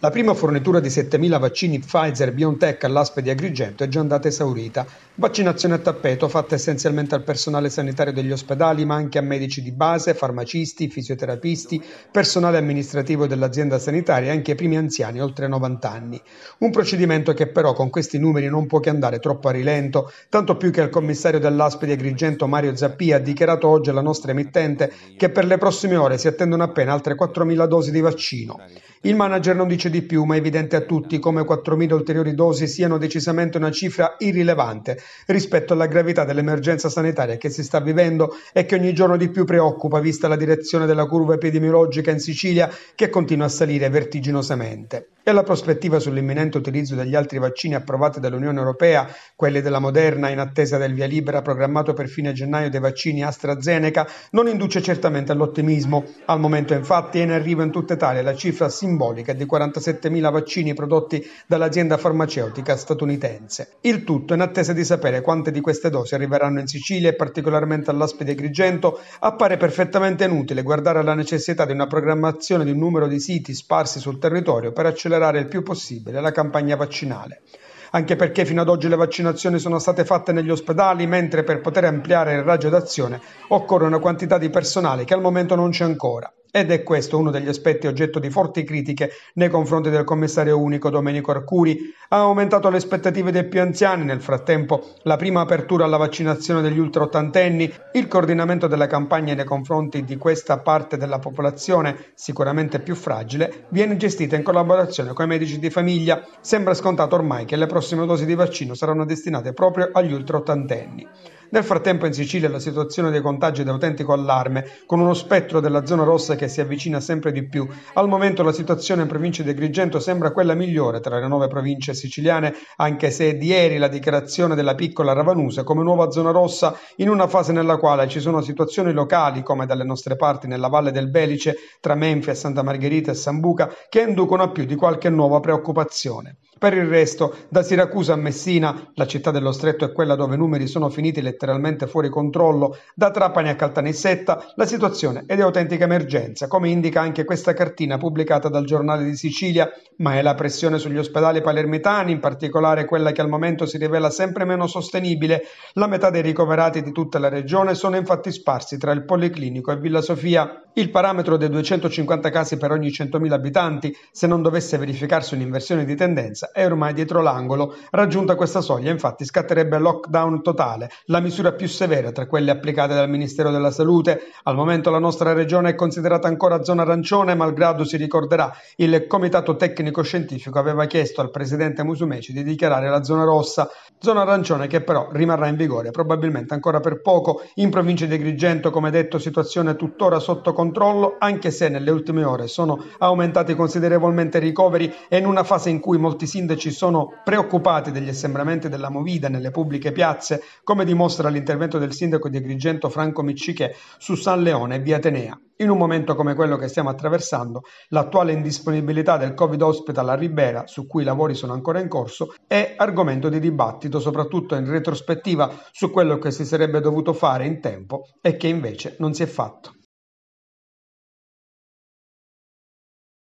La prima fornitura di 7.000 vaccini Pfizer-BioNTech all'ASPE di Agrigento è già andata esaurita. Vaccinazione a tappeto fatta essenzialmente al personale sanitario degli ospedali, ma anche a medici di base, farmacisti, fisioterapisti, personale amministrativo dell'azienda sanitaria e anche ai primi anziani oltre 90 anni. Un procedimento che però con questi numeri non può che andare troppo a rilento, tanto più che il commissario dell'ASPE di Agrigento Mario Zappia ha dichiarato oggi alla nostra emittente che per le prossime ore si attendono appena altre 4.000 dosi di vaccino. Il manager non dice dice di più, ma è evidente a tutti come 4.000 ulteriori dosi siano decisamente una cifra irrilevante rispetto alla gravità dell'emergenza sanitaria che si sta vivendo e che ogni giorno di più preoccupa, vista la direzione della curva epidemiologica in Sicilia che continua a salire vertiginosamente. E la prospettiva sull'imminente utilizzo degli altri vaccini approvati dall'Unione Europea, quelli della Moderna in attesa del via libera programmato per fine gennaio dei vaccini AstraZeneca, non induce certamente all'ottimismo. Al momento infatti è in arrivo in tutta Italia la cifra simbolica di 40 137.000 vaccini prodotti dall'azienda farmaceutica statunitense. Il tutto in attesa di sapere quante di queste dosi arriveranno in Sicilia e particolarmente all'Aspide Grigento, appare perfettamente inutile guardare alla necessità di una programmazione di un numero di siti sparsi sul territorio per accelerare il più possibile la campagna vaccinale anche perché fino ad oggi le vaccinazioni sono state fatte negli ospedali, mentre per poter ampliare il raggio d'azione occorre una quantità di personale che al momento non c'è ancora. Ed è questo uno degli aspetti oggetto di forti critiche nei confronti del commissario unico Domenico Arcuri. Ha aumentato le aspettative dei più anziani, nel frattempo la prima apertura alla vaccinazione degli ultra ottantenni, il coordinamento della campagna nei confronti di questa parte della popolazione, sicuramente più fragile, viene gestita in collaborazione con i medici di famiglia. Sembra scontato ormai che le prossime dosi di vaccino saranno destinate proprio agli ultra ottantenni. Nel frattempo in Sicilia la situazione dei contagi è d'autentico allarme, con uno spettro della zona rossa che si avvicina sempre di più. Al momento la situazione in provincia di Agrigento sembra quella migliore tra le nuove province siciliane, anche se è di ieri la dichiarazione della piccola Ravanusa come nuova zona rossa in una fase nella quale ci sono situazioni locali, come dalle nostre parti nella Valle del Belice, tra Menfia, Santa Margherita e Sambuca, che inducono a più di qualche nuova preoccupazione. Per il resto, da Siracusa a Messina, la città dello stretto è quella dove i numeri sono finiti letteralmente fuori controllo, da Trapani a Caltanissetta, la situazione è di autentica emergenza, come indica anche questa cartina pubblicata dal giornale di Sicilia, ma è la pressione sugli ospedali palermitani, in particolare quella che al momento si rivela sempre meno sostenibile. La metà dei ricoverati di tutta la regione sono infatti sparsi tra il Policlinico e Villa Sofia. Il parametro dei 250 casi per ogni 100.000 abitanti, se non dovesse verificarsi un'inversione di tendenza, Frontex è ormai dietro l'angolo. Raggiunta questa soglia, infatti, scatterebbe il lockdown totale, la misura più severa tra quelle applicate dal Ministero della Salute. Al momento la nostra regione è considerata ancora zona arancione, malgrado si ricorderà il Comitato Tecnico Scientifico aveva chiesto al presidente Musumeci di dichiarare la zona rossa, zona arancione che però rimarrà in vigore probabilmente ancora per poco. In provincia di Grigento, come detto, situazione tuttora sotto controllo, anche se nelle ultime ore sono aumentati considerevolmente i ricoveri e in una fase in cui molti sindaci sono preoccupati degli assembramenti della Movida nelle pubbliche piazze, come dimostra l'intervento del sindaco di Agrigento Franco Micciche su San Leone e via Atenea. In un momento come quello che stiamo attraversando, l'attuale indisponibilità del Covid Hospital a Ribera, su cui i lavori sono ancora in corso, è argomento di dibattito, soprattutto in retrospettiva su quello che si sarebbe dovuto fare in tempo e che invece non si è fatto.